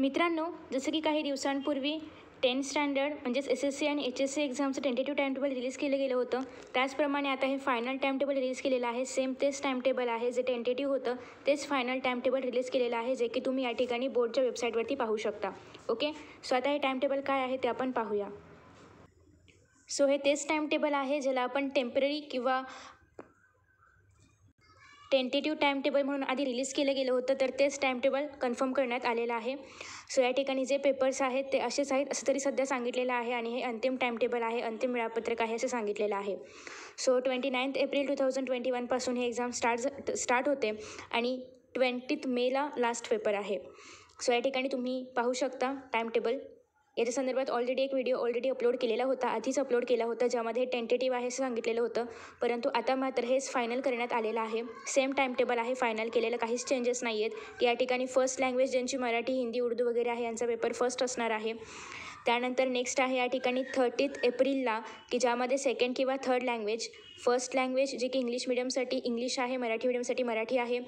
मित्रांनो जसं की काही दिवसांपूर्वी टेन्थ स्टँडर्ड म्हणजेच एस एस सी आणि एच एस सी एक्झामचं टेंटेटिव्ह टाईम टेबल रिलीज केलं गेलं होतं त्याचप्रमाणे आता हे फायनल टाईम टेबल रिलीज केलेलं आहे सेम तेच टाइम टेबल आहे जे टेंटेटिव्ह होतं तेच फायनल टाईम टेबल रिलीज केलेलं आहे जे की तुम्ही या ठिकाणी बोर्डच्या वेबसाईटवरती पाहू शकता ओके सो आता हे टाईम टेबल काय आहे ते आपण पाहूया सो हे तेच टाइम टेबल आहे ज्याला आपण टेम्पररी किंवा टेंटेटिव्ह टाइम टेबल म्हणून आधी रिलीज केलं गेलं होतं तर तेच टाईम टेबल कन्फर्म करण्यात आलेलं आहे सो या ठिकाणी जे पेपर्स आहेत ते असेच आहेत असं तरी सध्या सांगितलेलं आहे आणि हे अंतिम टाईम टेबल आहे अंतिम वेळापत्रक आहे असं सांगितलेलं आहे so twenty ninth April two thousand twenty वनपासून हे एक्झाम स्टार्ट स्टार्ट होते आणि ट्वेंटीथ मेला लास्ट पेपर आहे सो या ठिकाणी तुम्ही पाहू शकता टाईम टेबल याच्या संदर्भात ऑलरेडी एक व्हिडिओ ऑलरेडी अपलोड केलेला होता आधीच अपलोड केला होता ज्यामध्ये टेंटेटिव्ह आहे सांगितलेलं होतं परंतु आता मात्र हेच फायनल करण्यात आलेलं आहे सेम टाईम टेबल आहे फायनल केलेलं काहीच चेंजेस नाही आहेत या ठिकाणी फर्स्ट लँग्वेज ज्यांची मराठी हिंदी उर्दू वगैरे आहे यांचा पेपर फर्स्ट असणार आहे त्यानंतर नेक्स्ट आहे या ठिकाणी थर्टीथ एप्रिलला की ज्यामध्ये सेकंड किंवा थर्ड लँग्वेज फर्स्ट लँग्वेज जे की इंग्लिश मिडियमसाठी इंग्लिश आहे मराठी मिडियमसाठी मराठी आहे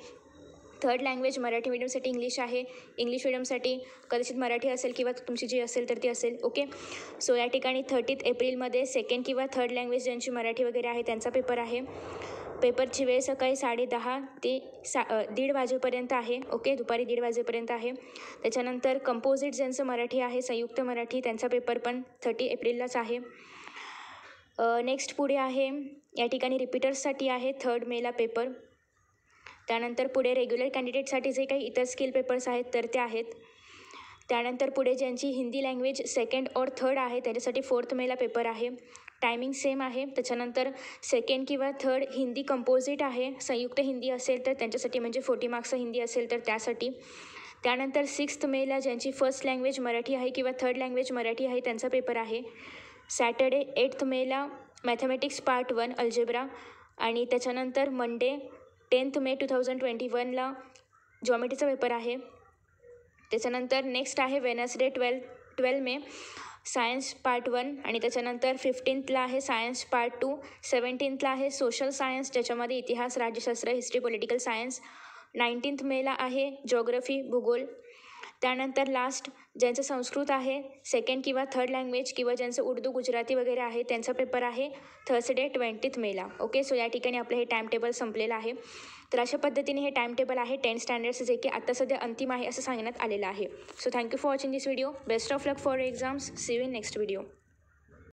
थर्ड लँग्वेज मराठी मिडियमसाठी इंग्लिश आहे इंग्लिश मिडियमसाठी कदाचित मराठी असेल किंवा तुमची जी असेल तर ती असेल ओके सो या ठिकाणी थर्टीत एप्रिलमध्ये सेकंड किंवा थर्ड लँग्वेज ज्यांची मराठी वगैरे आहे त्यांचा पेपर आहे पेपरची वेळ सकाळी साडेदहा ते सा दीड वाजेपर्यंत आहे ओके दुपारी दीड वाजेपर्यंत आहे त्याच्यानंतर कंपोजिट ज्यांचं मराठी आहे संयुक्त मराठी त्यांचा पेपर पण थर्टी एप्रिललाच आहे नेक्स्ट पुढे आहे या ठिकाणी रिपीटर्ससाठी आहे थर्ड मेला पेपर त्यानंतर पुढे रेग्युलर कॅन्डिडेटसाठी जे काही इतर स्किल पेपर्स आहेत तर ते आहेत त्यानंतर पुढे ज्यांची हिंदी लँग्वेज सेकंड और थर्ड आहे त्याच्यासाठी फोर्थ मेला पेपर आहे टायमिंग सेम आहे त्याच्यानंतर सेकंड किंवा थर्ड हिंदी कंपोजिट आहे संयुक्त हिंदी असेल तर त्यांच्यासाठी म्हणजे फोर्टी मार्क्स हिंदी असेल तर त्यासाठी त्यानंतर सिक्स्थ मेला ज्यांची फर्स्ट लँग्वेज मराठी आहे किंवा थर्ड लँग्वेज मराठी आहे त्यांचा पेपर आहे सॅटर्डे एट्थ मेला मॅथमॅटिक्स पार्ट वन अल्जेब्रा आणि त्याच्यानंतर Monday tenth May two thousand twenty वनला जॉमेट्रीचा पेपर आहे त्याच्यानंतर नेक्स्ट आहे Wednesday twelfth twelve May science part one आणि त्याच्यानंतर फिफ्टीन्थला आहे सायन्स पार्ट टू सेवन्टीन्थला आहे सोशल सायन्स ज्याच्यामध्ये इतिहास राज्यशास्त्र हिस्ट्री पॉलिटिकल सायन्स नाईन्टीन्थ मेला आहे ज्योग्रफी भूगोल त्यानंतर लास्ट ज्यांचं संस्कृत आहे सेकंड किंवा थर्ड लँग्वेज किंवा ज्यांचं उर्दू गुजराती वगैरे आहे त्यांचा पेपर आहे थर्सडे ट्वेंटीथ मेला ओके सो या ठिकाणी आपलं हे टाईम टेबल संपलेलं आहे तर अशा पद्धतीने हे टाईम टेबल आहे टेन्थ स्टँडर्ड्स जे की आता सध्या अंतिम आहे असं सांगण्यात आलेलं आहे so thank you for watching this video best of luck for exams see in next video